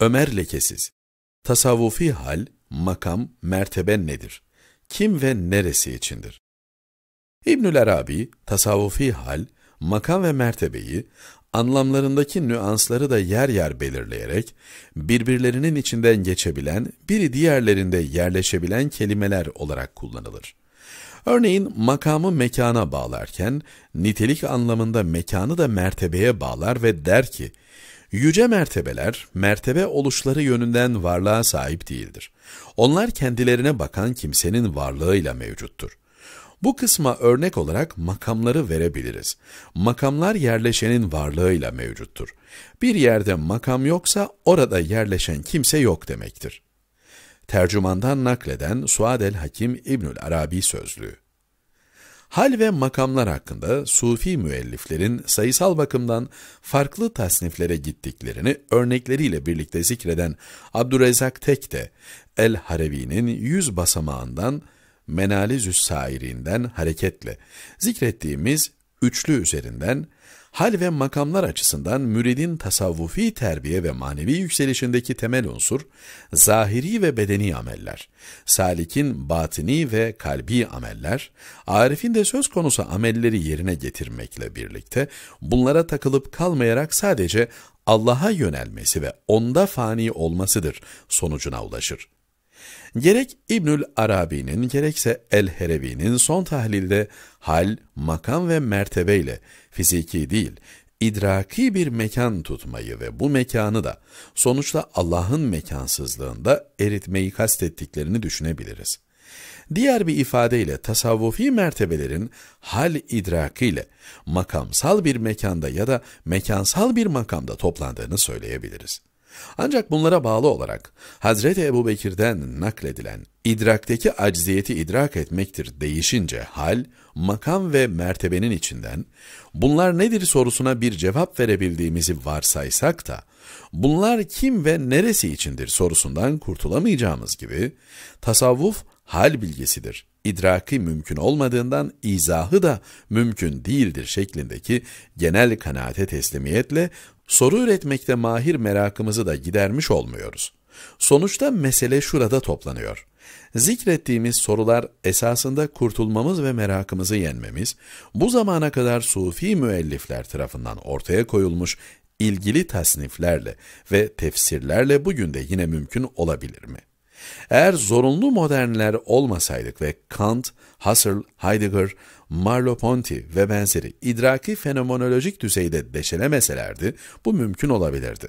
Ömer lekesiz. Tasavvufi hal, makam, mertebe nedir? Kim ve neresi içindir? İbnül Arabi, tasavvufi hal, makam ve mertebeyi, anlamlarındaki nüansları da yer yer belirleyerek, birbirlerinin içinden geçebilen, biri diğerlerinde yerleşebilen kelimeler olarak kullanılır. Örneğin makamı mekana bağlarken, nitelik anlamında mekanı da mertebeye bağlar ve der ki, Yüce mertebeler, mertebe oluşları yönünden varlığa sahip değildir. Onlar kendilerine bakan kimsenin varlığıyla mevcuttur. Bu kısma örnek olarak makamları verebiliriz. Makamlar yerleşenin varlığıyla mevcuttur. Bir yerde makam yoksa orada yerleşen kimse yok demektir. Tercümandan nakleden Suadel hakim İbnül Arabi sözlüğü. Hal ve makamlar hakkında sufi müelliflerin sayısal bakımdan farklı tasniflere gittiklerini örnekleriyle birlikte zikreden Abdurrezzak Tek de El-Harevi'nin yüz basamağından Menalizüs Sairinden hareketle zikrettiğimiz üçlü üzerinden hal ve makamlar açısından müridin tasavvufi terbiye ve manevi yükselişindeki temel unsur, zahiri ve bedeni ameller, salikin batini ve kalbi ameller, arifin de söz konusu amelleri yerine getirmekle birlikte, bunlara takılıp kalmayarak sadece Allah'a yönelmesi ve onda fani olmasıdır sonucuna ulaşır. Gerek İbnül Arabi'nin gerekse El-Herebi'nin son tahlilde hal, makam ve mertebeyle fiziki değil, idraki bir mekan tutmayı ve bu mekanı da sonuçta Allah'ın mekansızlığında eritmeyi kastettiklerini düşünebiliriz. Diğer bir ifadeyle tasavvufi mertebelerin hal idrakiyle makamsal bir mekanda ya da mekansal bir makamda toplandığını söyleyebiliriz. Ancak bunlara bağlı olarak Hazreti Ebu Bekir'den nakledilen idrakteki acziyeti idrak etmektir değişince hal, makam ve mertebenin içinden bunlar nedir sorusuna bir cevap verebildiğimizi varsaysak da bunlar kim ve neresi içindir sorusundan kurtulamayacağımız gibi tasavvuf hal bilgisidir. İdraki mümkün olmadığından izahı da mümkün değildir şeklindeki genel kanaate teslimiyetle soru üretmekte mahir merakımızı da gidermiş olmuyoruz. Sonuçta mesele şurada toplanıyor. Zikrettiğimiz sorular esasında kurtulmamız ve merakımızı yenmemiz, bu zamana kadar sufi müellifler tarafından ortaya koyulmuş ilgili tasniflerle ve tefsirlerle bugün de yine mümkün olabilir mi? Eğer zorunlu modernler olmasaydık ve Kant, Husserl, Heidegger, Merleau-Ponty ve benzeri idraki fenomenolojik düzeyde deşelemeselerdi bu mümkün olabilirdi.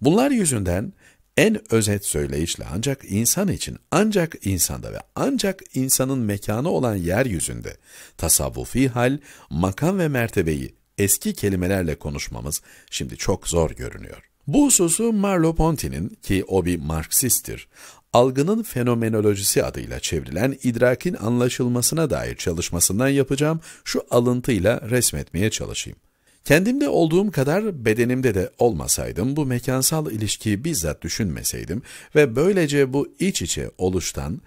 Bunlar yüzünden en özet söyleyişle ancak insan için, ancak insanda ve ancak insanın mekanı olan yeryüzünde tasavvufi hal, makam ve mertebeyi eski kelimelerle konuşmamız şimdi çok zor görünüyor. Bu hususu Marlo Ponti'nin ki o bir Marksisttir, algının fenomenolojisi adıyla çevrilen idrakin anlaşılmasına dair çalışmasından yapacağım şu alıntıyla resmetmeye çalışayım. Kendimde olduğum kadar bedenimde de olmasaydım bu mekansal ilişkiyi bizzat düşünmeseydim ve böylece bu iç içe oluştan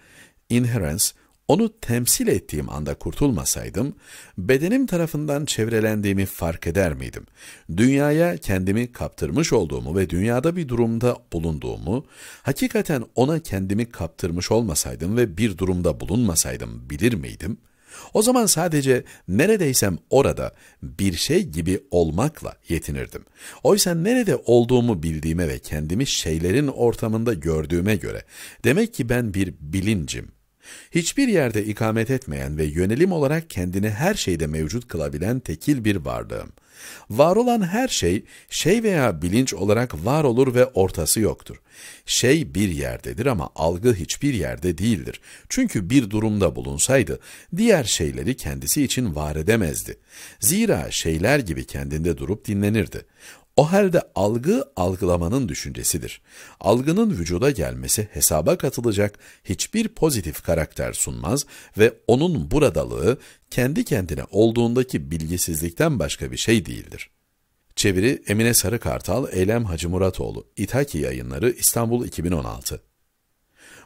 inherence onu temsil ettiğim anda kurtulmasaydım, bedenim tarafından çevrelendiğimi fark eder miydim? Dünyaya kendimi kaptırmış olduğumu ve dünyada bir durumda bulunduğumu, hakikaten ona kendimi kaptırmış olmasaydım ve bir durumda bulunmasaydım bilir miydim? O zaman sadece neredeysem orada bir şey gibi olmakla yetinirdim. Oysa nerede olduğumu bildiğime ve kendimi şeylerin ortamında gördüğüme göre demek ki ben bir bilincim Hiçbir yerde ikamet etmeyen ve yönelim olarak kendini her şeyde mevcut kılabilen tekil bir varlığım. Var olan her şey, şey veya bilinç olarak var olur ve ortası yoktur. Şey bir yerdedir ama algı hiçbir yerde değildir. Çünkü bir durumda bulunsaydı, diğer şeyleri kendisi için var edemezdi. Zira şeyler gibi kendinde durup dinlenirdi. O halde algı algılamanın düşüncesidir. Algının vücuda gelmesi hesaba katılacak hiçbir pozitif karakter sunmaz ve onun buradalığı kendi kendine olduğundaki bilgisizlikten başka bir şey değildir. Çeviri Emine Sarıkartal, Eylem Hacı Muratoğlu, İthaki Yayınları İstanbul 2016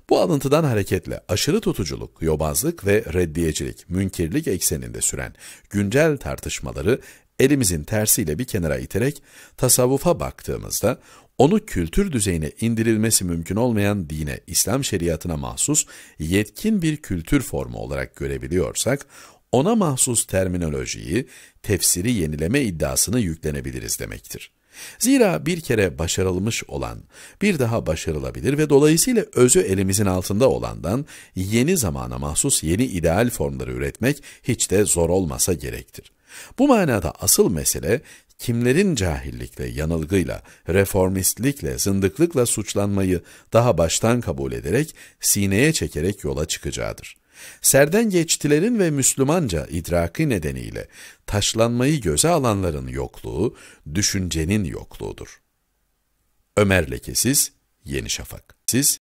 bu alıntıdan hareketle aşırı tutuculuk, yobazlık ve reddiyecilik, münkirlik ekseninde süren güncel tartışmaları elimizin tersiyle bir kenara iterek tasavvufa baktığımızda onu kültür düzeyine indirilmesi mümkün olmayan dine, İslam şeriatına mahsus yetkin bir kültür formu olarak görebiliyorsak, ona mahsus terminolojiyi, tefsiri yenileme iddiasını yüklenebiliriz demektir. Zira bir kere başarılmış olan, bir daha başarılabilir ve dolayısıyla özü elimizin altında olandan yeni zamana mahsus yeni ideal formları üretmek hiç de zor olmasa gerektir. Bu manada asıl mesele kimlerin cahillikle, yanılgıyla, reformistlikle, zındıklıkla suçlanmayı daha baştan kabul ederek, sineye çekerek yola çıkacağıdır. Serden geçtilerin ve Müslümanca idraki nedeniyle taşlanmayı göze alanların yokluğu, düşüncenin yokluğudur. Ömer Lekesiz, Yeni Şafak. Siz,